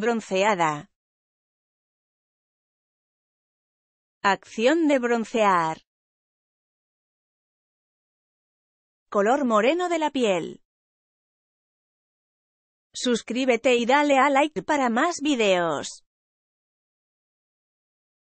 Bronceada. Acción de broncear. Color moreno de la piel. Suscríbete y dale a like para más videos.